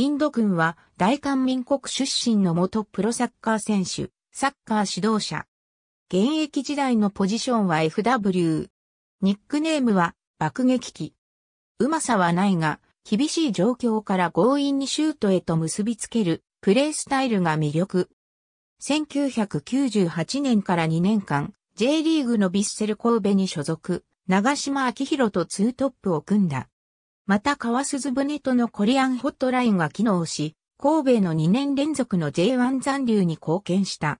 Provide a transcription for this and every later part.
インド君は大韓民国出身の元プロサッカー選手、サッカー指導者。現役時代のポジションは FW。ニックネームは爆撃機。うまさはないが、厳しい状況から強引にシュートへと結びつけるプレースタイルが魅力。1998年から2年間、J リーグのヴィッセル神戸に所属、長島昭弘とツートップを組んだ。また川鈴船とのコリアンホットラインが機能し、神戸の2年連続の J1 残留に貢献した。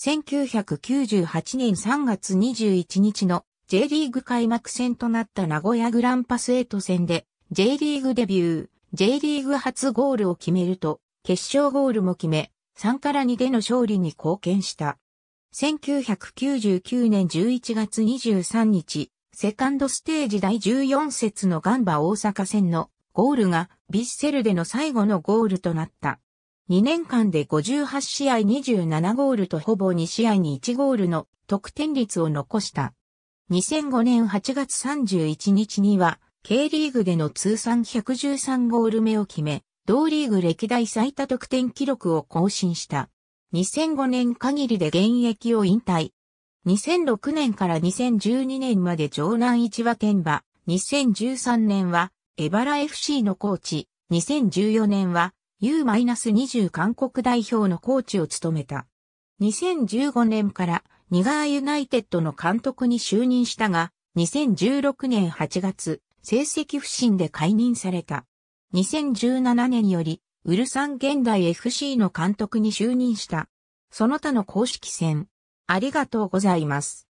1998年3月21日の J リーグ開幕戦となった名古屋グランパスエイト戦で J リーグデビュー、J リーグ初ゴールを決めると決勝ゴールも決め3から2での勝利に貢献した。1999年11月23日、セカンドステージ第14節のガンバ大阪戦のゴールがビッセルでの最後のゴールとなった。2年間で58試合27ゴールとほぼ2試合に1ゴールの得点率を残した。2005年8月31日には、K リーグでの通算113ゴール目を決め、同リーグ歴代最多得点記録を更新した。2005年限りで現役を引退、2006年から2012年まで城南一和天馬、2013年は、エバラ FC のコーチ、2014年は、U-20 韓国代表のコーチを務めた。2015年からニガーユナイテッドの監督に就任したが、2016年8月、成績不振で解任された。2017年より、ウルサン現代 FC の監督に就任した。その他の公式戦、ありがとうございます。